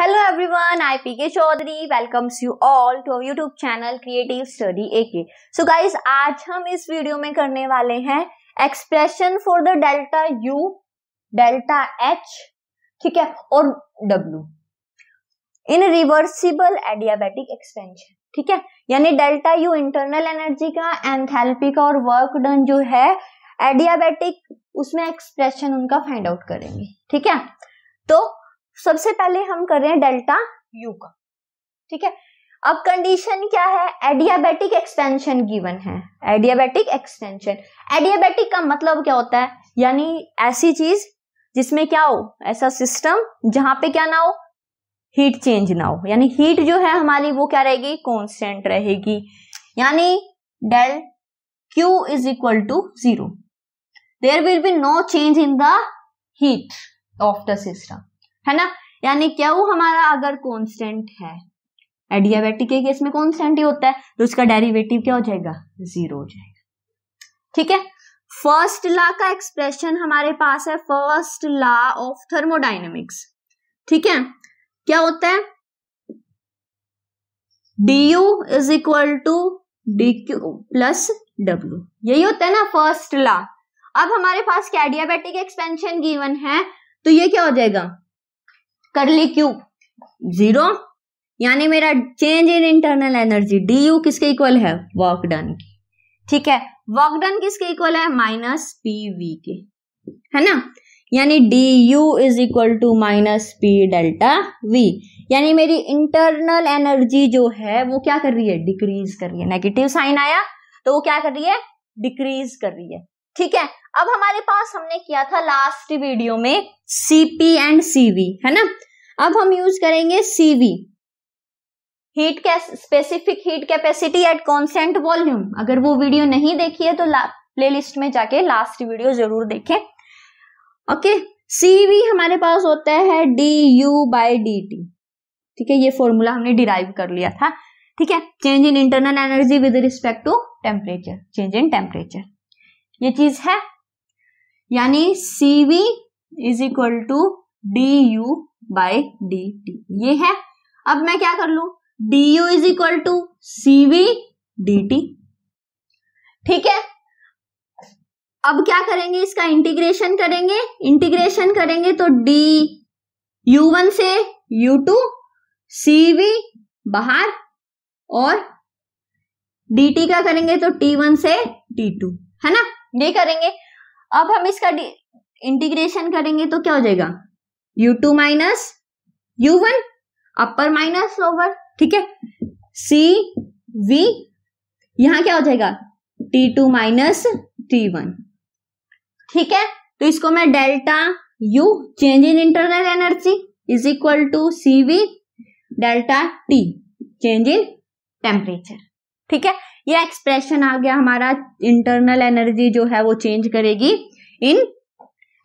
I P K Chaudhary welcomes you all to our YouTube channel creative study A K so guys आज हम इस video में करने वाले हैं expression for the delta U delta H ठीक है और W in reversible adiabatic expansion ठीक है यानी डेल्टा यू इंटरनल एनर्जी का एंथैल्पी का और वर्क डन जो है एडियाबेटिक उसमें एक्सप्रेशन उनका फाइंड आउट करेंगे ठीक है तो सबसे पहले हम कर रहे हैं डेल्टा यू का ठीक है अब कंडीशन क्या है एडियाबेटिक एक्सटेंशन गिवन है एडियाबेटिक एक्सटेंशन एडियाबेटिक का मतलब क्या होता है यानी ऐसी चीज जिसमें क्या हो ऐसा सिस्टम जहां पे क्या ना हो हीट चेंज ना हो यानी हीट जो है हमारी वो क्या रहेगी कॉन्स्टेंट रहेगी यानी del Q is equal to zero there will be no change in the heat of the system है ना यानी क्यू हमारा अगर कॉन्स्टेंट है एडियाबेटिक के केस में कॉन्स्टेंट ही होता है तो उसका डेरिवेटिव क्या हो जाएगा जीरो हो जाएगा ठीक है फर्स्ट लॉ का एक्सप्रेशन हमारे पास है फर्स्ट लॉ ऑफ थर्मोडाइनमिक्स ठीक है क्या होता है d U is equal to d Q plus W यही होता है ना फर्स्ट लॉ अब हमारे पास कैडियाबेटिक एक्सपेंशन गिवन है तो ये क्या हो जाएगा करली क्यूब जीरो यानी मेरा change in internal energy d U किसके इक्वल है वर्क डन की ठीक है वर्क डन किसके इक्वल है माइनस पी वी के है ना यानी d U is equal to minus P delta V यानी मेरी इंटरनल एनर्जी जो है वो क्या कर रही है डिक्रीज कर रही है नेगेटिव साइन आया तो वो क्या कर रही है डिक्रीज कर रही है ठीक है अब हमारे पास हमने किया था लास्ट वीडियो में सीपी एंड सीवी है ना अब हम यूज करेंगे CV heat specific heat capacity at constant volume अगर वो वीडियो नहीं देखी है तो प्ले लिस्ट में जाके लास्ट वीडियो जरूर देखें ओके सीवी हमारे पास होता है d U by D T ठीक है ये फॉर्मूला हमने डिराइव कर लिया था ठीक है change in internal energy with respect to temperature change in temperature ये चीज है यानी C V is equal to D U by D T ये है अब मैं क्या कर लू d U is equal to C V D T ठीक है अब क्या करेंगे इसका इंटीग्रेशन करेंगे इंटीग्रेशन करेंगे तो डी यू वन से यू टू सी वी बाहर और डी टी का करेंगे तो टी वन से टी टू है ना ये करेंगे अब हम इसका इंटीग्रेशन करेंगे तो क्या हो जाएगा U two minus U one upper minus lower ठीक है सी वी यहां क्या हो जाएगा T two minus T one ठीक है तो इसको मैं delta U change in internal energy is equal to C V delta T change in temperature ठीक है ये एक्सप्रेशन आ गया हमारा इंटरनल एनर्जी जो है वो चेंज करेगी इन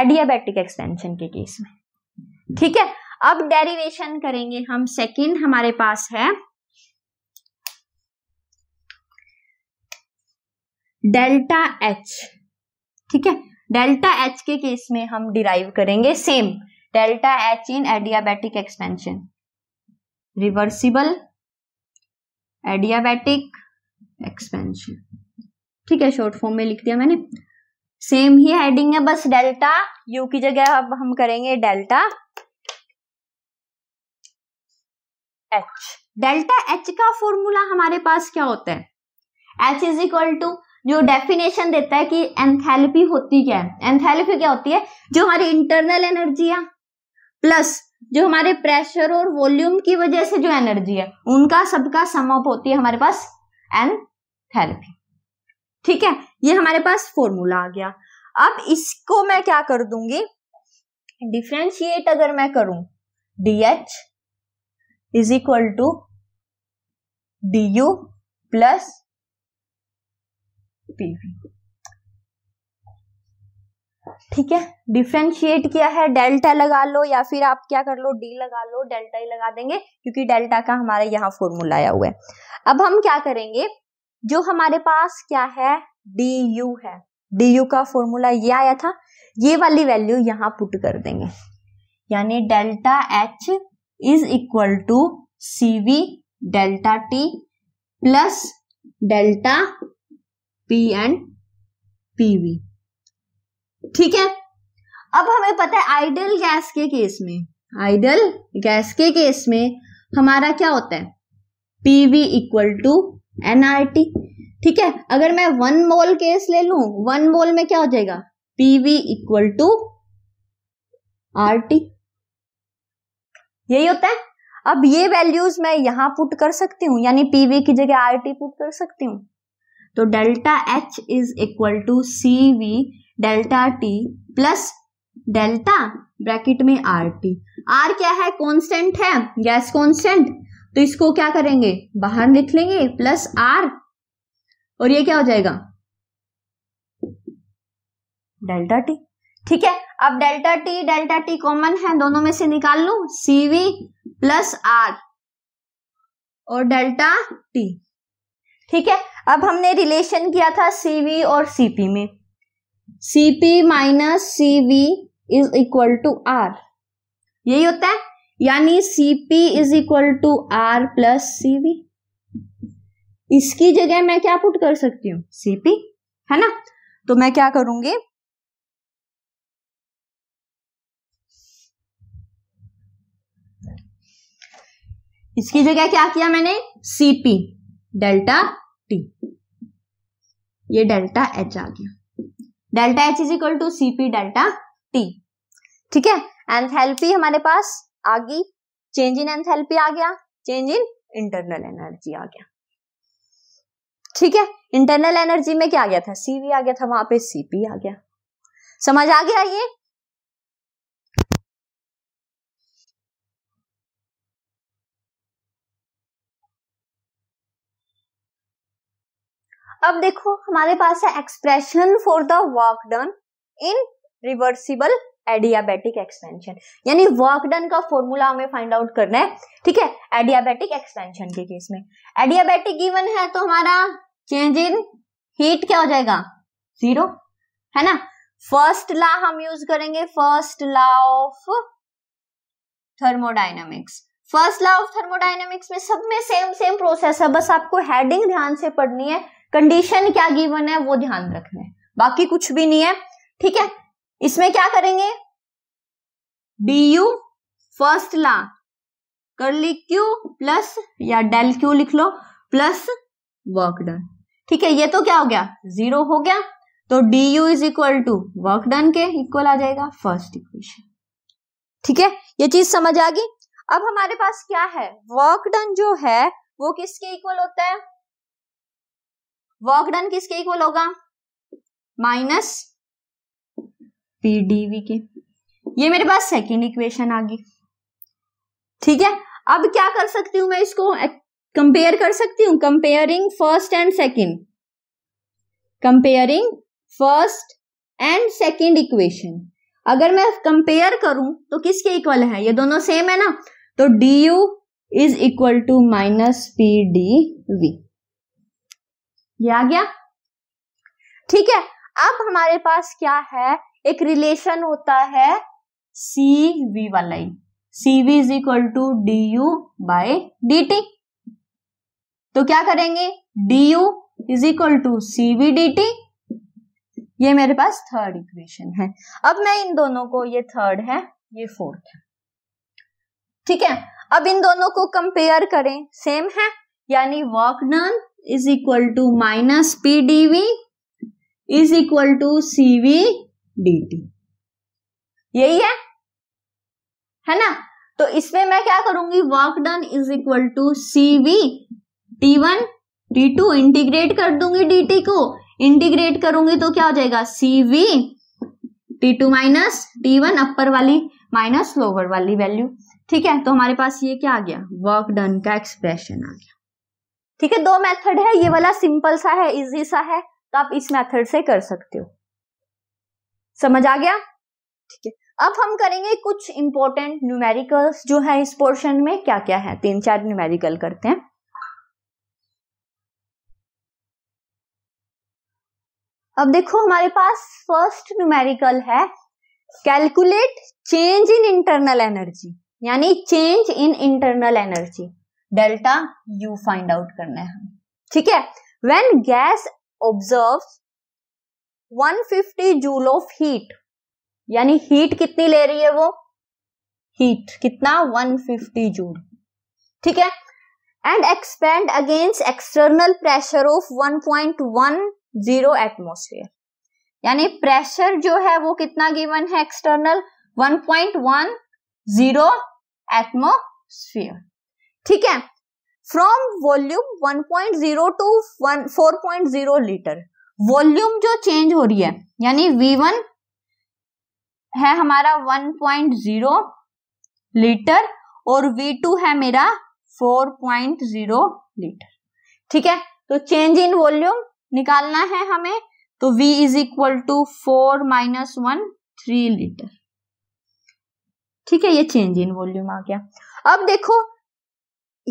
एडियाबैटिक एक्सपेंशन के केस में ठीक है अब डेरिवेशन करेंगे हम सेकंड हमारे पास है डेल्टा एच ठीक है डेल्टा एच के केस में हम डिराइव करेंगे same delta H in adiabatic expansion reversible adiabatic expansion ठीक है शॉर्ट फॉर्म में लिख दिया मैंने सेम ही हेडिंग है बस डेल्टा यू की जगह अब हम करेंगे डेल्टा एच डेल्टा एच का फॉर्मूला हमारे पास क्या होता है एच इज इक्वल टू जो डेफिनेशन देता है कि एंथैल्पी होती क्या है एंथैल्पी क्या होती है जो हमारी इंटरनल एनर्जी है प्लस जो हमारे प्रेशर और वॉल्यूम की वजह से जो एनर्जी है उनका सबका समअप होती है हमारे पास एंड थेरेपी ठीक है ये हमारे पास फॉर्मूला आ गया अब इसको मैं क्या कर दूंगी डिफ्रेंशिएट अगर मैं करूं d H is equal to D U plus P V ठीक है डिफ्रेंशिएट किया है डेल्टा लगा लो या फिर आप क्या कर लो डी लगा लो डेल्टा ही लगा देंगे क्योंकि डेल्टा का हमारे यहाँ फॉर्मूला आया हुआ है अब हम क्या करेंगे जो हमारे पास क्या है डी यू है डी यू का फॉर्मूला ये आया था ये वाली वैल्यू यहाँ पुट कर देंगे यानी delta H is equal to C V delta T plus delta P and P V ठीक है अब हमें पता है आइडल गैस के केस में आइडल गैस के केस में हमारा क्या होता है पीवी इक्वल टू टी ठीक है अगर मैं वन मोल केस ले लू वन मोल में क्या हो जाएगा P V equal to R T यही होता है अब ये वैल्यूज मैं यहां पुट कर सकती हूं यानी पीवी की जगह आर टी पुट कर सकती हूँ तो delta H is equal to C V delta T plus delta bracket में आर टी आर क्या है कांस्टेंट है गैस कांस्टेंट तो इसको क्या करेंगे बाहर लिख लेंगे प्लस आर और ये क्या हो जाएगा डेल्टा टी ठीक है अब delta T delta T common है दोनों में से निकाल लू सीवी प्लस आर और डेल्टा टी ठीक है अब हमने रिलेशन किया था सीवी और सीपी में cp minus C V is equal to R यही होता है यानी cp is equal to R plus C V इसकी जगह मैं क्या पुट कर सकती हूँ cp है ना तो मैं क्या करूंगी इसकी जगह क्या किया मैंने सीपी डेल्टा टी ये डेल्टा एच आ गया delta H is equal to CP delta T ठीक है एंथैल्पी हमारे पास आ गई चेंज इन एंथैल्पी आ गया चेंज इन इंटरनल एनर्जी आ गया ठीक है इंटरनल एनर्जी में क्या आ गया था सीवी आ गया था वहां पे सीपी आ गया समझ आ गया ये अब देखो हमारे पास है expression for the work done in reversible adiabatic expansion यानी वर्क डन का फॉर्मूला हमें फाइंड आउट करना है ठीक है एडियाबेटिक एक्सपेंशन के केस में एडियाबेटिक गिवन है तो हमारा चेंज इन हीट क्या हो जाएगा जीरो है ना फर्स्ट लॉ हम यूज करेंगे first law of thermodynamics first law of thermodynamics में सब में सेम सेम प्रोसेस है बस आपको हेडिंग ध्यान से पढ़नी है कंडीशन क्या गिवन है वो ध्यान रखना है बाकी कुछ भी नहीं है ठीक है इसमें क्या करेंगे डी यू फर्स्ट ला करली क्यू प्लस या डेल क्यू लिख लो प्लस वर्क डन ठीक है ये तो क्या हो गया जीरो हो गया तो D U is equal to work done के इक्वल आ जाएगा फर्स्ट इक्वेशन ठीक है ये चीज समझ आ गई अब हमारे पास क्या है वर्क डन जो है वो किसके इक्वल होता है वर्क डन किसके इक्वल होगा माइनस पी डीवी के ये मेरे पास सेकेंड इक्वेशन आ गई ठीक है अब क्या कर सकती हूं मैं इसको कंपेयर कर सकती हूं comparing first and second comparing first and second equation अगर मैं कंपेयर करूं तो किसके इक्वल है ये दोनों सेम है ना तो D U is equal to minus P D V ये आ गया ठीक है अब हमारे पास क्या है एक रिलेशन होता है सी वी वाला ही C V is equal to D U by D T तो क्या करेंगे D U is equal to C V D T ये मेरे पास थर्ड इक्वेशन है अब मैं इन दोनों को ये थर्ड है ये फोर्थ है ठीक है अब इन दोनों को कंपेयर करें सेम है यानी work done is equal to minus p dv is equal to D T यही है है ना तो इसमें मैं क्या करूंगी work done is equal to C V T one T two integrate कर दूंगी डी टी को इंटीग्रेट करूंगी तो क्या हो जाएगा C V T two minus T one upper वाली माइनस लोअर वाली वैल्यू ठीक है तो हमारे पास ये क्या आ गया वर्क डन का एक्सप्रेशन आ गया ठीक है दो मेथड है ये वाला सिंपल सा है इजी सा है तो आप इस मेथड से कर सकते हो समझ आ गया ठीक है अब हम करेंगे कुछ इंपॉर्टेंट न्यूमेरिकल्स जो है इस पोर्शन में क्या क्या है तीन चार न्यूमेरिकल करते हैं अब देखो हमारे पास फर्स्ट न्यूमेरिकल है calculate change in internal energy यानी change in internal energy delta U find out करना है ठीक है when gas observe 150 joule of heat यानी हीट कितनी ले रही है वो हीट कितना 150 जूल ठीक है and expand against external pressure of 1.10 atmosphere यानी प्रेशर जो है वो कितना गिवन है एक्सटर्नल 1.10 एटमोस्फियर ठीक है from volume 1.0 to 1 4.0 litre volume जो चेंज हो रही है यानी V1 है हमारा 1.0 लीटर और V2 है मेरा 4.0 लीटर ठीक है तो चेंज इन वॉल्यूम निकालना है हमें तो V is equal to four minus one three litre ठीक है ये चेंज इन वॉल्यूम आ गया अब देखो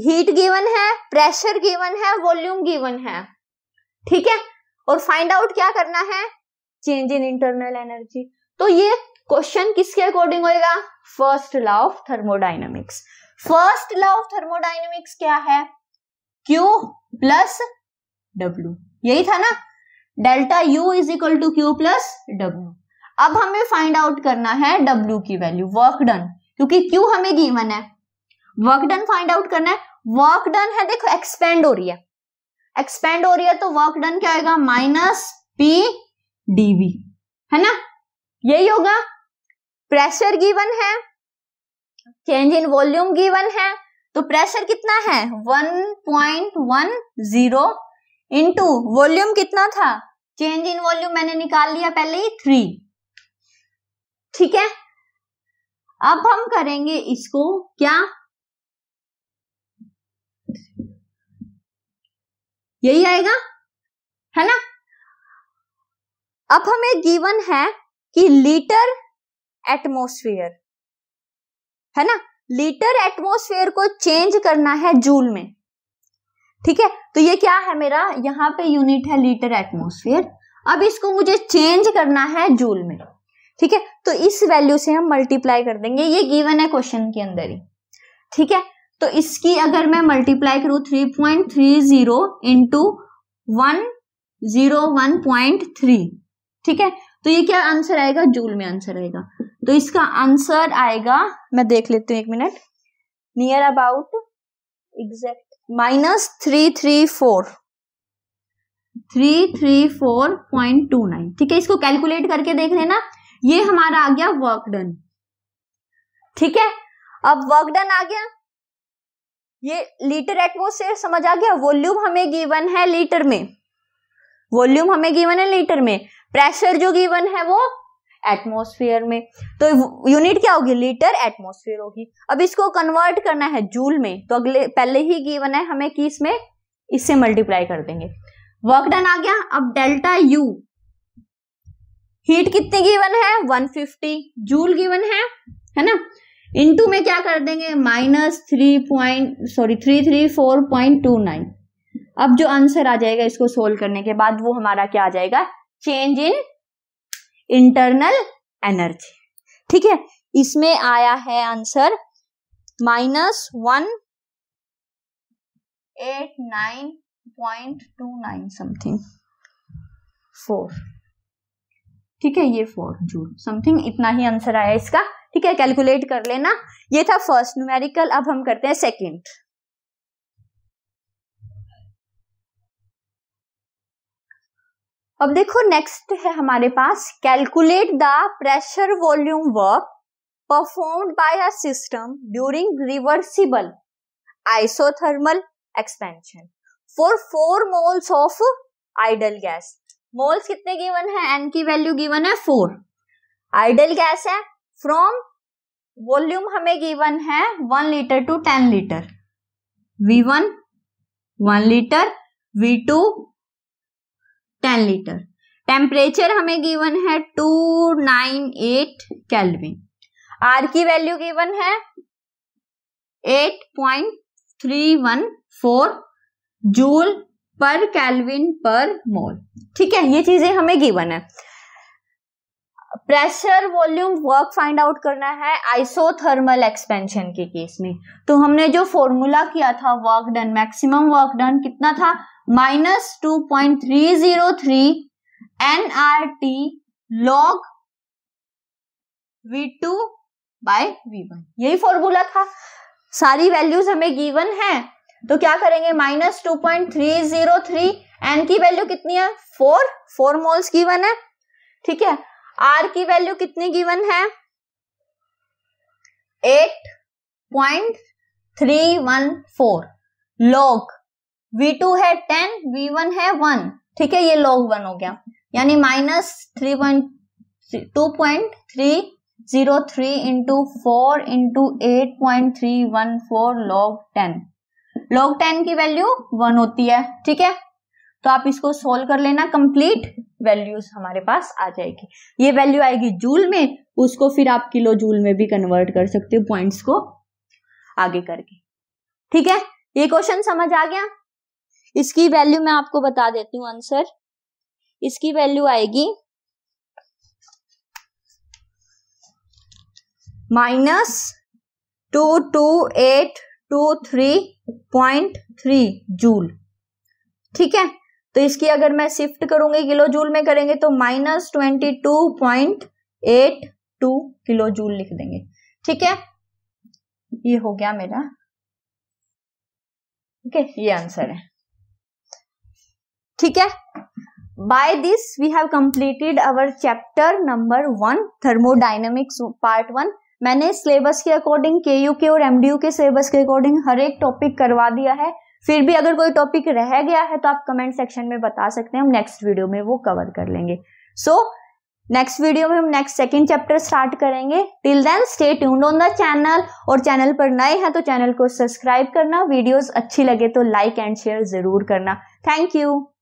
हीट गिवन है प्रेशर गिवन है वॉल्यूम गिवन है ठीक है और फाइंड आउट क्या करना है चेंज इन इंटरनल एनर्जी तो ये क्वेश्चन किसके अकॉर्डिंग होएगा first law of thermodynamics first law of thermodynamics क्या है क्यू प्लस डब्ल्यू यही था ना delta U is equal to Q plus W अब हमें फाइंड आउट करना है डब्ल्यू की वैल्यू वर्क डन क्योंकि क्यू हमें गिवन है वर्क डन फाइंड आउट करना है वर्क डन है देखो एक्सपेंड हो रही है एक्सपेंड हो रही है तो वर्क डन क्या आएगा माइनस पी डीवी है ना यही होगा प्रेशर गिवन है चेंज इन वॉल्यूम गिवन है तो प्रेशर कितना है 1.10 इनटू वॉल्यूम कितना था चेंज इन वॉल्यूम मैंने निकाल लिया पहले ही थ्री ठीक है अब हम करेंगे इसको क्या यही आएगा है ना अब हमें गिवन है कि लीटर एटमोस्फियर है ना लीटर एटमोस्फेयर को चेंज करना है जूल में ठीक है तो ये क्या है मेरा यहां पे यूनिट है लीटर एटमोस्फेयर अब इसको मुझे चेंज करना है जूल में ठीक है तो इस वैल्यू से हम मल्टीप्लाई कर देंगे ये गिवन है क्वेश्चन के अंदर ही ठीक है तो इसकी अगर मैं मल्टीप्लाई करूं three point three zero into one zero one point three ठीक है तो ये क्या आंसर आएगा जूल में आंसर आएगा तो इसका आंसर आएगा मैं देख लेती हूँ एक minute near about exact minus three three four three three four point two nine ठीक है इसको कैलकुलेट करके देख लेना ये हमारा आ गया वर्क डन ठीक है अब वर्क डन आ गया ये लीटर एटमोसफेयर समझ आ गया वॉल्यूम हमें गिवन है लीटर में वॉल्यूम हमें गिवन है लीटर में प्रेशर जो गिवन है वो एटमोसफियर में तो यूनिट क्या होगी लीटर एटमोसफियर होगी अब इसको कन्वर्ट करना है जूल में तो अगले पहले ही गिवन है हमें किस में इससे मल्टीप्लाई कर देंगे वर्क डन आ गया अब डेल्टा यू हीट कितनी गिवन है 150 जूल गिवन है है ना इनटू में क्या कर देंगे minus three point sorry three three four point two nine अब जो आंसर आ जाएगा इसको सोल्व करने के बाद वो हमारा क्या आ जाएगा चेंज इन इंटरनल एनर्जी ठीक है इसमें आया है answer minus one eight nine point two nine something four ठीक है ये फोर जूल समथिंग इतना ही आंसर आया इसका ठीक है कैलकुलेट कर लेना ये था फर्स्ट न्यूमेरिकल अब हम करते हैं सेकेंड अब देखो नेक्स्ट है हमारे पास calculate the pressure volume work performed by a system during reversible isothermal expansion for four moles of ideal gas moles कितने गिवन है एन की वैल्यू गिवन है फोर आइडल गैस है फ्रॉम वॉल्यूम हमें गिवन है one litre to ten litre V one one litre V two ten litre temperature हमें given है two nine eight kelvin R की वैल्यू गिवन है eight point three one four joule per kelvin per mole ठीक है ये चीजें हमें given है pressure volume work find out करना है आइसोथर्मल एक्सपेंशन के केस में तो हमने जो फॉर्मूला किया था work done maximum work done कितना था minus two point three zero three N R T log V two by V one यही फॉर्मूला था सारी वैल्यूज हमें गिवन है तो क्या करेंगे minus two point three zero three N की वैल्यू कितनी है फोर फोर मोल्स गिवन है ठीक है आर की वैल्यू कितनी गिवन है eight point three one four log V two है टेन वी वन है वन ठीक है ये लॉग वन हो गया यानी minus three point two point three zero three into four into eight point three one four log ten log ten की value one होती है ठीक है तो आप इसको सोल्व कर लेना कंप्लीट वैल्यूज हमारे पास आ जाएगी ये वैल्यू आएगी जूल में उसको फिर आप किलो जूल में भी कन्वर्ट कर सकते हो पॉइंट्स को आगे करके ठीक है ये क्वेश्चन समझ आ गया इसकी वैल्यू मैं आपको बता देती हूँ आंसर इसकी वैल्यू आएगी minus two two eight two three point three joule ठीक है तो इसकी अगर मैं शिफ्ट करूंगी किलो जूल में करेंगे तो minus twenty two point eight two kilo joule लिख देंगे ठीक है ये हो गया मेरा ओके ये आंसर है ठीक है by this we have completed our chapter number one thermodynamics part one मैंने सिलेबस के अकॉर्डिंग के यू के और एमडीयू के सिलेबस के अकॉर्डिंग हर एक टॉपिक करवा दिया है फिर भी अगर कोई टॉपिक रह गया है तो आप कमेंट सेक्शन में बता सकते हैं हम नेक्स्ट वीडियो में वो कवर कर लेंगे सो नेक्स्ट वीडियो में हम नेक्स्ट सेकेंड चैप्टर स्टार्ट करेंगे till then stay tuned on the channel और चैनल पर नए हैं तो चैनल को सब्सक्राइब करना वीडियोस अच्छी लगे तो लाइक एंड शेयर जरूर करना थैंक यू